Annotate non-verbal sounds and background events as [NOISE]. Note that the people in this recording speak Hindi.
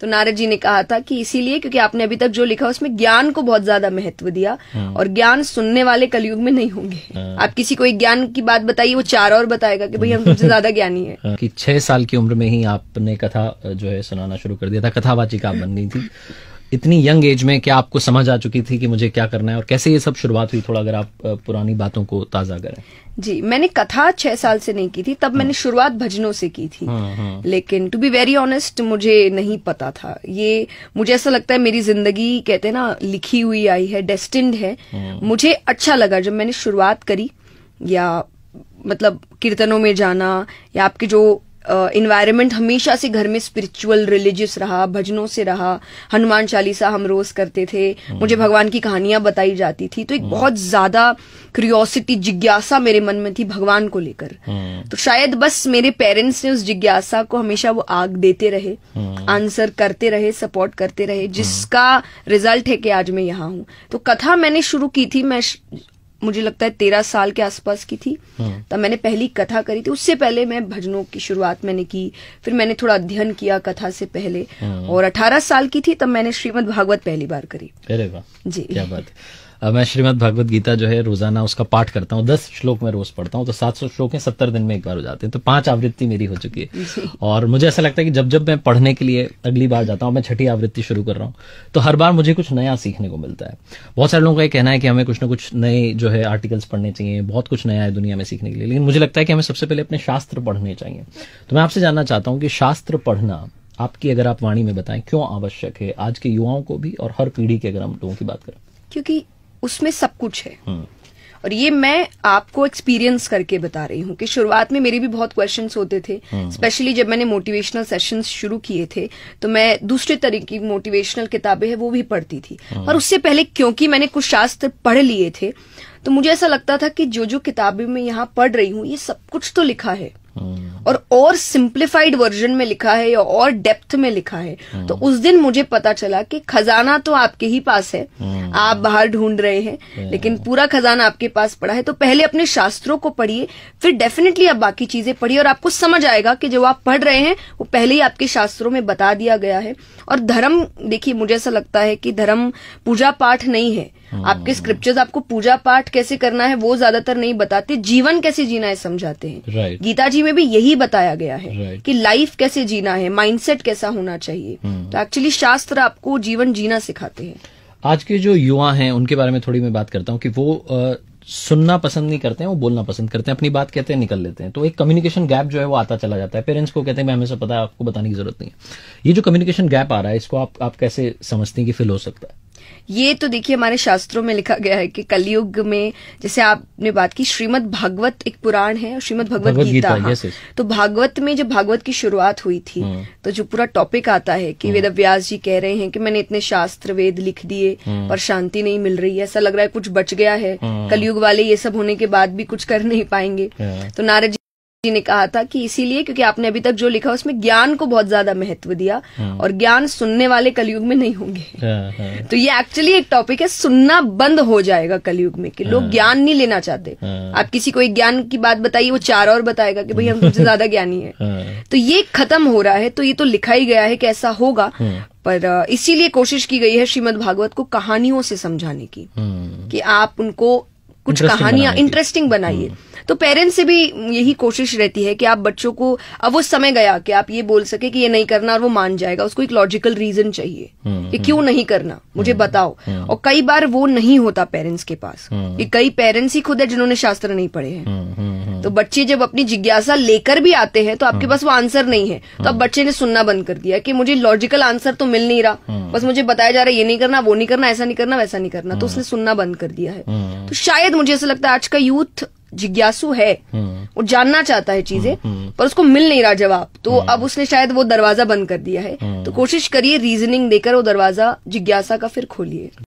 तो नारद जी ने कहा था कि इसीलिए क्योंकि आपने अभी तक जो लिखा उसमें ज्ञान को बहुत ज्यादा महत्व दिया हम्म। और ज्ञान सुनने वाले कलयुग में नहीं होंगे हम्म। आप किसी को एक ज्ञान की बात बताइए वो चार और बताएगा कि भाई हम सबसे [LAUGHS] ज्यादा ज्ञानी है कि छह साल की उम्र में ही आपने कथा जो है सुनाना शुरू कर दिया था कथावाचिका बन गई थी इतनी यंग एज में क्या आपको समझ आ चुकी थी कि मुझे क्या करना है और कैसे ये सब शुरुआत हुई थोड़ा अगर आप पुरानी बातों को ताज़ा करें जी मैंने कथा छह साल से नहीं की थी तब मैंने हम्म। शुरुआत भजनों से की थी हम्म, हम्म। लेकिन टू बी वेरी ऑनेस्ट मुझे नहीं पता था ये मुझे ऐसा लगता है मेरी जिंदगी कहते हैं ना लिखी हुई आई है डेस्टिंड है मुझे अच्छा लगा जब मैंने शुरुआत करी या मतलब कीर्तनों में जाना या आपके जो इन्वायरमेंट हमेशा से घर में स्पिरिचुअल रिलीजियस रहा भजनों से रहा हनुमान चालीसा हम रोज करते थे हम्म। मुझे भगवान की कहानियां बताई जाती थी तो एक हम्म। बहुत ज्यादा क्रियोसिटी जिज्ञासा मेरे मन में थी भगवान को लेकर हम्म। तो शायद बस मेरे पेरेंट्स ने उस जिज्ञासा को हमेशा वो आग देते रहे आंसर करते रहे सपोर्ट करते रहे जिसका रिजल्ट है कि आज मैं यहाँ हूँ तो कथा मैंने शुरू की थी मैं मुझे लगता है तेरह साल के आसपास की थी हम्म। तब मैंने पहली कथा करी थी उससे पहले मैं भजनों की शुरुआत मैंने की फिर मैंने थोड़ा अध्ययन किया कथा से पहले हम्म। और अठारह साल की थी तब मैंने श्रीमद भागवत पहली बार करी जी क्या बात मैं श्रीमद भगवत गीता जो है रोजाना उसका पाठ करता हूँ दस श्लोक मैं रोज पढ़ता हूँ तो सात सौ श्लोक है सत्तर दिन में एक बार हो जाते हैं तो पांच आवृत्ति मेरी हो चुकी है [LAUGHS] और मुझे ऐसा लगता है कि जब जब मैं पढ़ने के लिए अगली बार जाता हूँ मैं छठी आवृत्ति शुरू कर रहा हूँ तो हर बार मुझे कुछ नया सीखने को मिलता है बहुत सारे लोगों का ये कहना है कि हमें कुछ ना कुछ नए जो है आर्टिकल्स पढ़ने चाहिए बहुत कुछ नया है दुनिया में सीखने के लिए लेकिन मुझे लगता है कि हमें सबसे पहले अपने शास्त्र पढ़ने चाहिए तो मैं आपसे जानना चाहता हूँ कि शास्त्र पढ़ना आपकी अगर आप वाणी में बताएं क्यों आवश्यक है आज के युवाओं को भी और हर पीढ़ी के अगर हम लोगों की बात करें क्योंकि उसमें सब कुछ है हम्म। और ये मैं आपको एक्सपीरियंस करके बता रही हूँ कि शुरुआत में मेरे भी बहुत क्वेश्चंस होते थे स्पेशली हम्म, हम्म। जब मैंने मोटिवेशनल सेशंस शुरू किए थे तो मैं दूसरे तरह की मोटिवेशनल किताबें हैं वो भी पढ़ती थी और उससे पहले क्योंकि मैंने कुछ शास्त्र पढ़ लिए थे तो मुझे ऐसा लगता था कि जो जो किताबें मैं यहाँ पढ़ रही हूँ ये सब कुछ तो लिखा है और और सिंप्लीफाइड वर्जन में लिखा है या और डेप्थ में लिखा है हम्म। तो उस दिन मुझे पता चला कि खजाना तो आपके ही पास है हम्म। आप बाहर ढूंढ रहे हैं लेकिन पूरा खजाना आपके पास पड़ा है तो पहले अपने शास्त्रों को पढ़िए फिर डेफिनेटली आप बाकी चीजें पढ़िए और आपको समझ आएगा कि जो आप पढ़ रहे हैं वो पहले ही आपके शास्त्रों में बता दिया गया है और धर्म देखिए मुझे ऐसा लगता है कि धर्म पूजा पाठ नहीं है हम्म। आपके स्क्रिप्चर्स आपको पूजा पाठ कैसे करना है वो ज्यादातर नहीं बताते जीवन कैसे जीना है समझाते हैं गीता जी में भी यही बताया गया है right. कि लाइफ कैसे जीना है माइंडसेट कैसा होना चाहिए hmm. तो एक्चुअली शास्त्र आपको जीवन जीना सिखाते हैं आज के जो युवा हैं उनके बारे में थोड़ी मैं बात करता हूँ कि वो आ, सुनना पसंद नहीं करते हैं वो बोलना पसंद करते हैं अपनी बात कहते हैं निकल लेते हैं तो एक कम्युनिकेशन गैप जो है वो आता चला जाता है पेरेंट्स को कहते हैं मैं हमेशा पता है आपको बताने की जरूरत नहीं है ये जो कम्युनिकेशन गैप आ रहा है इसको आप आप कैसे समझते हैं कि फिल हो सकता है ये तो देखिए हमारे शास्त्रों में लिखा गया है कि कलयुग में जैसे आपने बात की श्रीमद भागवत एक पुराण है और श्रीमद भगवत, गीता, गीता हाँ। yes, yes. तो भागवत में जब भागवत की शुरुआत हुई थी हाँ। तो जो पूरा टॉपिक आता है कि हाँ। वेद व्यास जी कह रहे हैं कि मैंने इतने शास्त्र वेद लिख दिए हाँ। पर शांति नहीं मिल रही है ऐसा लग रहा है कुछ बच गया है कलयुग वाले ये सब होने के बाद भी कुछ कर नहीं पाएंगे तो नारद जी ने कहा था कि इसीलिए क्योंकि आपने अभी तक जो लिखा उसमें ज्ञान को बहुत ज्यादा महत्व दिया हम्म। और ज्ञान सुनने वाले कलयुग में नहीं होंगे हाँ, हाँ। तो ये एक्चुअली एक टॉपिक है सुनना बंद हो जाएगा कलयुग में कि लोग हाँ। ज्ञान नहीं लेना चाहते आप किसी को एक ज्ञान की बात बताइए वो चार और बताएगा कि भाई हम सबसे [LAUGHS] ज्यादा ज्ञानी है तो ये खत्म हो रहा है तो ये तो लिखा ही गया है कि ऐसा होगा पर इसीलिए कोशिश की गई है श्रीमद भागवत को कहानियों से समझाने की कि आप उनको कुछ कहानियां इंटरेस्टिंग बनाइए हम्म। तो पेरेंट्स से भी यही कोशिश रहती है कि आप बच्चों को अब वो समय गया कि आप ये बोल सके कि ये नहीं करना और वो मान जाएगा उसको एक लॉजिकल रीजन चाहिए हम्म, कि हम्म। क्यों नहीं करना मुझे बताओ और कई बार वो नहीं होता पेरेंट्स के पास ये कई पेरेंट्स ही खुद है जिन्होंने शास्त्र नहीं पढ़े हैं हम्म। तो बच्चे जब अपनी जिज्ञासा लेकर भी आते हैं तो आपके हम्म। पास वो आंसर नहीं है तो अब हम्म। बच्चे ने सुनना बंद कर दिया कि मुझे लॉजिकल आंसर तो मिल नहीं रहा बस मुझे बताया जा रहा है ये नहीं करना वो नहीं करना ऐसा नहीं करना वैसा नहीं करना तो उसने सुनना बंद कर दिया है तो शायद मुझे ऐसा लगता है आज का यूथ जिज्ञासु है वो जानना चाहता है चीजें पर उसको मिल नहीं रहा जवाब तो अब उसने शायद वो दरवाजा बंद कर दिया है तो कोशिश करिए रीजनिंग देकर वो दरवाजा जिज्ञासा का फिर खोलिए